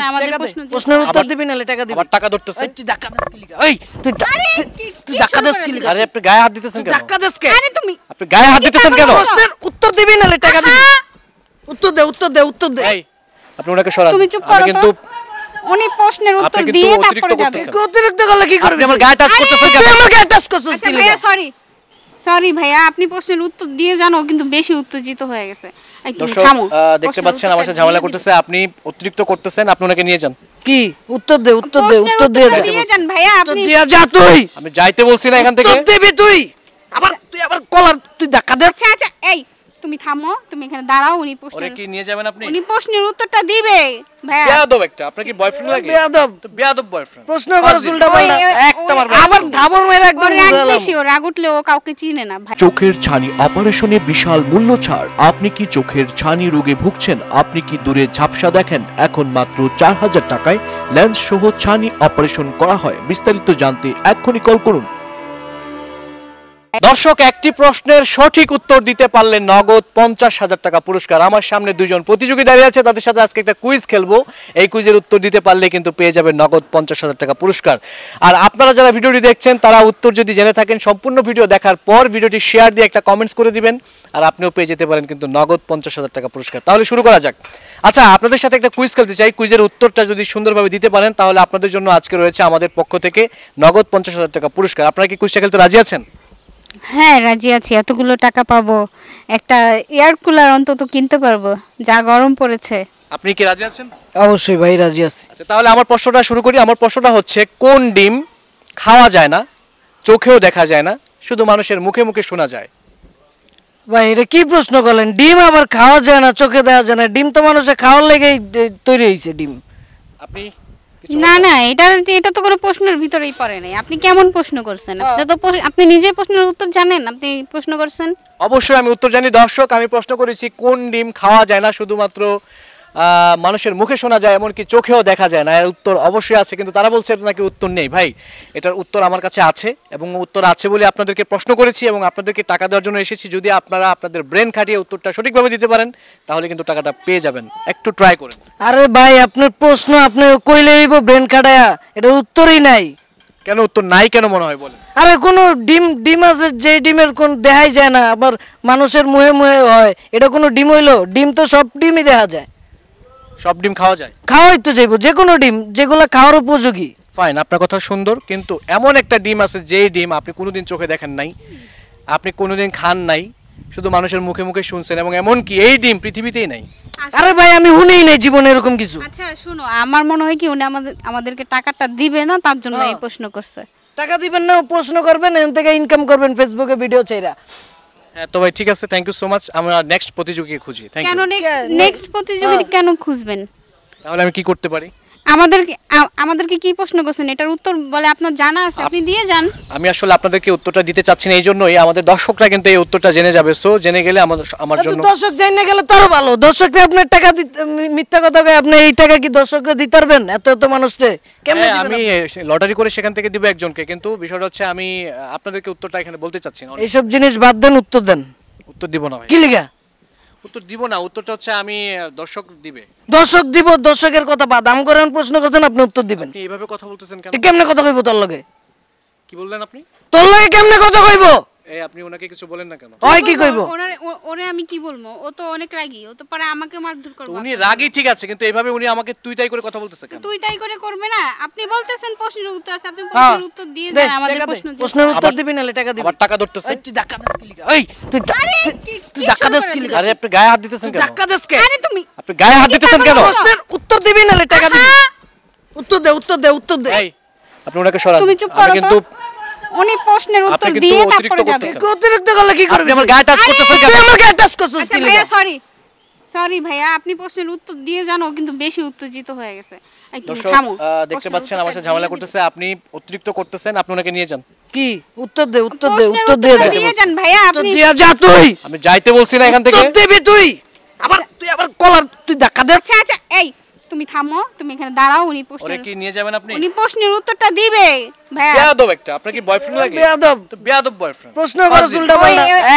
হ্যাঁ, প্রশ্নের উত্তর দিবি টাকা দিবি টাকা ধরতেছে তুই ধাক্কা এই তুই তুই ধাক্কা আরে আপনি গায়ে হাত দিতেছেন কেন ধাক্কা কে আরে তুমি আপনি গায়ে হাত দিতেছেন কেন প্রশ্নের উত্তর দিবি টাকা দিবি উত্তর দে উত্তর দে উত্তর দে এই আপনি ওনাকে সরান তুমি চুপ করো কিন্তু উনি প্রশ্নের উত্তর দিয়ে তারপরে যাবে অতিরিক্ত করলে কি করবে আমার গায়ে টাচ করতেছেন কেন আমার গায়ে টাচ আচ্ছা, সরি সরি ভাইয়া আপনি প্রশ্নের উত্তর দিয়ে জানো কিন্তু বেশি উত্তেজিত হয়ে গেছে দর্শক দেখতে পাচ্ছেন আমার সাথে ঝামেলা করতেছে আপনি অতিরিক্ত করতেছেন আপনি ওনাকে নিয়ে যান কি উত্তর দে উত্তর দে উত্তর দিয়ে যান ভাইয়া আপনি দিয়া যা তুই আমি যাইতে বলছি না এখান থেকে দেবি তুই আবার তুই আবার কলার তুই ধাক্কা দে আচ্ছা আচ্ছা এই তুমি থামো তুমি এখানে দাঁড়াও উনি প্রশ্ন ওরে কি নিয়ে যাবেন আপনি উনি প্রশ্নের উত্তরটা দিবে ভাই বেয়াদব একটা আপনার কি বয়ফ্রেন্ড লাগে বেয়াদব তো বেয়াদব বয়ফ্রেন্ড প্রশ্ন করে উল্টা পাল্টা একটা মারবে আবার ধাবর মেরে একদম বেশি ও রাগ উঠলে ও কাউকে চিনে না ভাই চোখের ছানি অপারেশনে বিশাল মূল্য ছাড় আপনি কি চোখের ছানি রোগে ভুগছেন আপনি কি দূরে ঝাপসা দেখেন এখন মাত্র 4000 টাকায় লেন্স সহ ছানি অপারেশন করা হয় বিস্তারিত জানতে এক্ষুনি কল করুন দর্শক একটি প্রশ্নের সঠিক উত্তর দিতে পারলে নগদ পঞ্চাশ হাজার টাকা পুরস্কার আমার সামনে দুজন প্রতিযোগী দাঁড়িয়ে আছে তাদের সাথে আজকে একটা কুইজ খেলবো এই কুইজের উত্তর দিতে পারলে কিন্তু পেয়ে যাবে নগদ পঞ্চাশ হাজার টাকা পুরস্কার আর আপনারা যারা ভিডিওটি দেখছেন তারা উত্তর যদি জেনে থাকেন সম্পূর্ণ ভিডিও দেখার পর ভিডিওটি শেয়ার দিয়ে একটা কমেন্টস করে দিবেন আর আপনিও পেয়ে যেতে পারেন কিন্তু নগদ পঞ্চাশ হাজার টাকা পুরস্কার তাহলে শুরু করা যাক আচ্ছা আপনাদের সাথে একটা কুইজ খেলতে চাই কুইজের উত্তরটা যদি সুন্দরভাবে দিতে পারেন তাহলে আপনাদের জন্য আজকে রয়েছে আমাদের পক্ষ থেকে নগদ পঞ্চাশ হাজার টাকা পুরস্কার আপনারা কি কুইজটা খেলতে রাজি আছেন হ্যাঁ রাজি আছি এতগুলো টাকা পাবো একটা এয়ার কুলার অন্তত কিনতে পারবো যা গরম পড়েছে আপনি কি রাজি আছেন অবশ্যই ভাই রাজি আছি আচ্ছা তাহলে আমার প্রশ্নটা শুরু করি আমার প্রশ্নটা হচ্ছে কোন ডিম খাওয়া যায় না চোখেও দেখা যায় না শুধু মানুষের মুখে মুখে শোনা যায় ভাই এটা কি প্রশ্ন করলেন ডিম আবার খাওয়া যায় না চোখে দেওয়া যায় না ডিম তো মানুষের খাওয়ার লেগেই তৈরি হয়েছে ডিম আপনি না না এটা এটা তো কোনো প্রশ্নের ভিতরেই পড়ে নাই আপনি কেমন প্রশ্ন করছেন আপনি তো আপনি নিজে প্রশ্নের উত্তর জানেন আপনি প্রশ্ন করছেন অবশ্যই আমি উত্তর জানি দর্শক আমি প্রশ্ন করেছি কোন ডিম খাওয়া যায় না শুধুমাত্র মানুষের মুখে শোনা যায় এমনকি চোখেও দেখা যায় না এর উত্তর অবশ্যই আছে কিন্তু তারা বলছে নাকি উত্তর নেই ভাই এটার উত্তর আমার কাছে আছে এবং উত্তর আছে বলে আপনাদেরকে প্রশ্ন করেছি এবং আপনাদেরকে টাকা দেওয়ার জন্য এসেছি যদি আপনারা আপনাদের ব্রেন খাটিয়ে উত্তরটা সঠিকভাবে দিতে পারেন তাহলে কিন্তু টাকাটা পেয়ে যাবেন একটু ট্রাই করেন আরে ভাই আপনার প্রশ্ন আপনি কইলেই ব্রেন খাটায়া এটা উত্তরই নাই কেন উত্তর নাই কেন মনে হয় বলেন আরে কোনো ডিম ডিম আছে যে ডিমের কোন দেখাই যায় না আবার মানুষের মুহে মুহে হয় এটা কোনো ডিম হইলো ডিম তো সব ডিমই দেখা যায় সব ডিম খাওয়া যায় খাওয়াই তো যাইব যে কোনো ডিম যেগুলো খাওয়ার উপযোগী ফাইন আপনার কথা সুন্দর কিন্তু এমন একটা ডিম আছে যেই ডিম আপনি কোনোদিন চোখে দেখেন নাই আপনি কোনোদিন খান নাই শুধু মানুষের মুখে মুখে শুনছেন এবং এমন কি এই ডিম পৃথিবীতেই নাই আচ্ছা। আরে ভাই আমি শুনেই নাই জীবনে এরকম কিছু আচ্ছা শুনো আমার মনে হয় কি উনি আমাদের আমাদেরকে টাকাটা দিবে না তার জন্য হ্যাঁ। এই প্রশ্ন করছে টাকা দিবেন না প্রশ্ন করবেন থেকে ইনকাম করবেন ফেসবুকে ভিডিও চাই হ্যাঁ তো ভাই ঠিক আছে থ্যাংক ইউ সো মাচ আমরা নেক্সট প্রতিযোগী খুঁজি থ্যাংক কেন নেক্সট নেক্সট প্রতিযোগিতা কেন খুঁজবেন তাহলে আমি কি করতে পারি আমাদেরকে আমাদেরকে কি প্রশ্ন করছেন এটার উত্তর বলে আপনার জানা আছে আপনি দিয়ে যান আমি আসলে আপনাদেরকে উত্তরটা দিতে চাচ্ছি না এই জন্যই আমাদের দর্শকরা কিন্তু এই উত্তরটা জেনে যাবে সো জেনে গেলে আমাদের আমার জন্য দর্শক জেনে গেলে তারও ভালো দর্শকরা আপনার টাকা মিথ্যা কথা কয় আপনি এই টাকা কি দর্শকরা দিতে পারবেন এত এত মানুষকে কেমন হ্যাঁ, আমি লটারি করে সেখান থেকে দিব একজনকে কিন্তু বিষয়টা হচ্ছে আমি আপনাদেরকে উত্তরটা এখানে বলতে চাচ্ছি না এইসব জিনিস বাদ দেন উত্তর দেন উত্তর দিব না কি লিখা উত্তর দিব না উত্তরটা হচ্ছে আমি দর্শক দিবে দর্শক দিব দর্শকের কথা বাদ আম করেন প্রশ্ন করছেন আপনি উত্তর দিবেন এইভাবে কথা বলতেছেন কেন কেমনে কথা কইবো তোর লগে কি বললেন আপনি তোর লগে কেমনে কথা কইব এই আপনি ওনাকে কিছু বলেন না কেন ওই কি কইবো ওনারে ওরে আমি কি বলবো ও তো অনেক রাগী ও তো পারে আমাকে মারধর করবে উনি রাগী ঠিক আছে কিন্তু এইভাবে উনি আমাকে তুই তাই করে কথা বলতেছে কেন তুই তাই করে করবে না আপনি বলতেছেন প্রশ্নের উত্তর আছে আপনি হ্যাঁ। প্রশ্নের উত্তর দিয়ে যান আমাদের প্রশ্ন প্রশ্নের উত্তর দিবি না টাকা দিবি আবার টাকা ধরতেছে তুই ধাক্কা দাস কি এই তুই তুই ধাক্কা দাস কি আরে আপনি গায়ে হাত দিতেছেন কেন ধাক্কা দাস কে আরে তুমি আপনি গায়ে হাত দিতেছেন কেন প্রশ্নের উত্তর দিবি নালে টাকা দিবি হ্যাঁ। উত্তর দে উত্তর দে উত্তর দে এই আপনি ওনাকে সরান তুমি চুপ করো তো উনি প্রশ্নের উত্তর দিয়ে তারপরে যাবে অতিরিক্ত করলে কি করবে আমার গায়ে টাচ করতেছেন কেন আমার গায়ে টাচ করতেছেন আচ্ছা ভাইয়া সরি সরি ভাইয়া আপনি প্রশ্নের উত্তর দিয়ে জানো কিন্তু বেশি উত্তেজিত হয়ে গেছে দেখতে পাচ্ছেন আমার সাথে ঝামেলা করতেছে আপনি অতিরিক্ত করতেছেন আপনি ওনাকে নিয়ে যান কি উত্তর দে উত্তর দে উত্তর দিয়ে যান ভাইয়া আপনি দিয়া যা তুই আমি যাইতে বলছি না এখান থেকে তুই তুই আবার তুই আবার কলার তুই ধাক্কা দে আচ্ছা আচ্ছা তুমি থামো তুমি এখানে দাঁড়াও উনি প্রশ্ন কি নিয়ে যাবেন আপনি উনি প্রশ্নের উত্তরটা দিবে ভাই বেয়াদব একটা আপনার কি বয়ফ্রেন্ড লাগে বেয়াদব তো বেয়াদব বয়ফ্রেন্ড প্রশ্ন করে চুলটা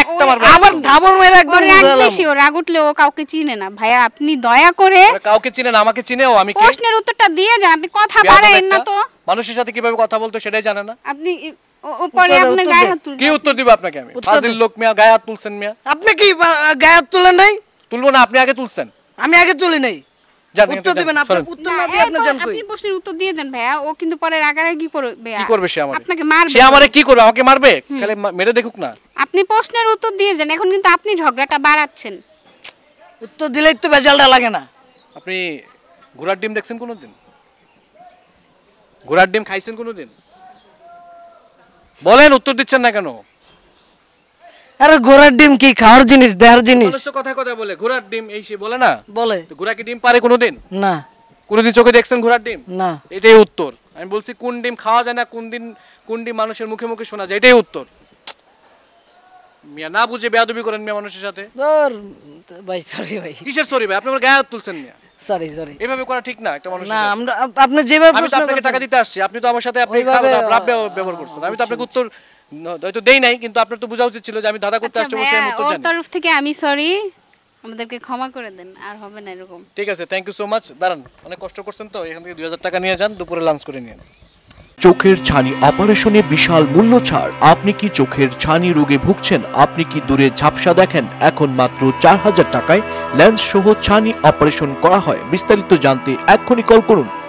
একটা মারবে আবার ধাবর মেরে একদম বেশি ও রাগ উঠলে ও কাউকে চিনে না ভাই আপনি দয়া করে কাউকে চিনে না আমাকে চিনে ও আমি প্রশ্নের উত্তরটা দিয়ে যান আপনি কথা বাড়ায়েন না তো মানুষের সাথে কিভাবে কথা বলতো সেটাই জানে না আপনি কি উত্তর দিব আপনাকে আমি ফাজিল লোক মিয়া তুলছেন মিয়া আপনি কি গায়ে তুলেন নাই তুলবো না আপনি আগে তুলছেন আমি আগে তুলি নাই আপনি প্রশ্নের উত্তর দিয়ে যান এখন কিন্তু আপনি ঝগড়াটা বাড়াচ্ছেন উত্তর দিলেই তো বেজালটা লাগে না আপনি ঘোড়ার ডিম দেখছেন কোনোদিন ঘোড়ার ডিম খাইছেন কোনোদিন বলেন উত্তর দিচ্ছেন না কেন আরে ঘোড়ার ডিম কি খাওয়ার জিনিস জিনিস কথা কথা বলে ঘোড়ার ডিম এই সে বলে না বলে ঘোড়া কি ডিম পারে কোনোদিন না কোনোদিন চোখে দেখছেন ঘোড়ার ডিম না এটাই উত্তর আমি বলছি কোন ডিম খাওয়া যায় না কোন দিন কোন ডিম মানুষের মুখে মুখে শোনা যায় এটাই উত্তর মিয়া না বুঝে বেয়াদবি করেন মিয়া মানুষের সাথে ধর ভাই সরি ভাই কিসের সরি ভাই আপনি আমার গায়ে হাত তুলছেন মিয়া সরি সরি এভাবে করা ঠিক না একটা মানুষ না আমরা আপনি যেভাবে প্রশ্ন আপনাকে টাকা দিতে আসছি আপনি তো আমার সাথে আপনি ব্যবহার করছেন আমি তো আপনাকে উত্তর হয়তো দেই নাই কিন্তু আপনার তো বোঝা উচিত ছিল যে আমি দাদা করতে আচ্ছা আসছি বসে জানি তরফ থেকে আমি সরি আমাদেরকে ক্ষমা করে দেন আর হবে না এরকম ঠিক আছে থ্যাংক ইউ সো মাচ দাঁড়ান অনেক কষ্ট করছেন তো এখান থেকে দুই টাকা নিয়ে যান দুপুরে লাঞ্চ করে নিয়ে চোখের ছানি অপারেশনে বিশাল মূল্য ছাড় আপনি কি চোখের ছানি রোগে ভুগছেন আপনি কি দূরে ঝাপসা দেখেন এখন মাত্র চার হাজার টাকায় লেন্স সহ ছানি অপারেশন করা হয় বিস্তারিত জানতে এক্ষুনি কল করুন